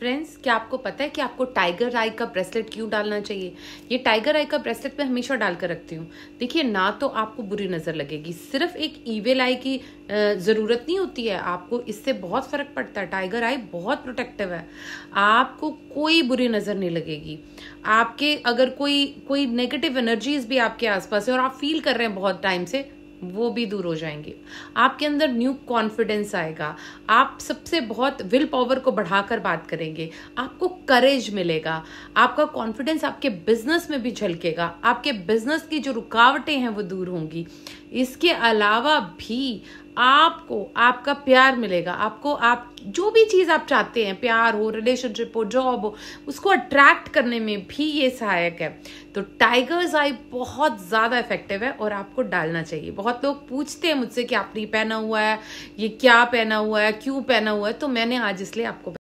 friends क्या आपको पता है कि आपको टाइगर आई का ब्रेसलेट क्यों डालना चाहिए ये टाइगर आई का ब्रेसलेट मैं हमेशा डाल कर रखती हूँ देखिए ना तो आपको बुरी नज़र लगेगी सिर्फ एक ईवेल आई की ज़रूरत नहीं होती है आपको इससे बहुत फ़र्क पड़ता है टाइगर आई बहुत प्रोटेक्टिव है आपको कोई बुरी नज़र नहीं लगेगी आपके अगर कोई कोई नेगेटिव एनर्जीज भी आपके आसपास है और आप फील कर रहे हैं बहुत टाइम से वो भी दूर हो जाएंगे आपके अंदर न्यू कॉन्फिडेंस आएगा आप सबसे बहुत विल पावर को बढ़ाकर बात करेंगे आपको करेज मिलेगा आपका कॉन्फिडेंस आपके बिजनेस में भी झलकेगा आपके बिजनेस की जो रुकावटें हैं वो दूर होंगी इसके अलावा भी आपको आपका प्यार मिलेगा आपको आप जो भी चीज़ आप चाहते हैं प्यार हो रिलेशनशिप हो जॉब हो उसको अट्रैक्ट करने में भी ये सहायक है तो टाइगर्स आई बहुत ज़्यादा इफेक्टिव है और आपको डालना चाहिए बहुत लोग पूछते हैं मुझसे कि आपने पहना हुआ है ये क्या पहना हुआ है क्यों पहना हुआ है तो मैंने आज इसलिए आपको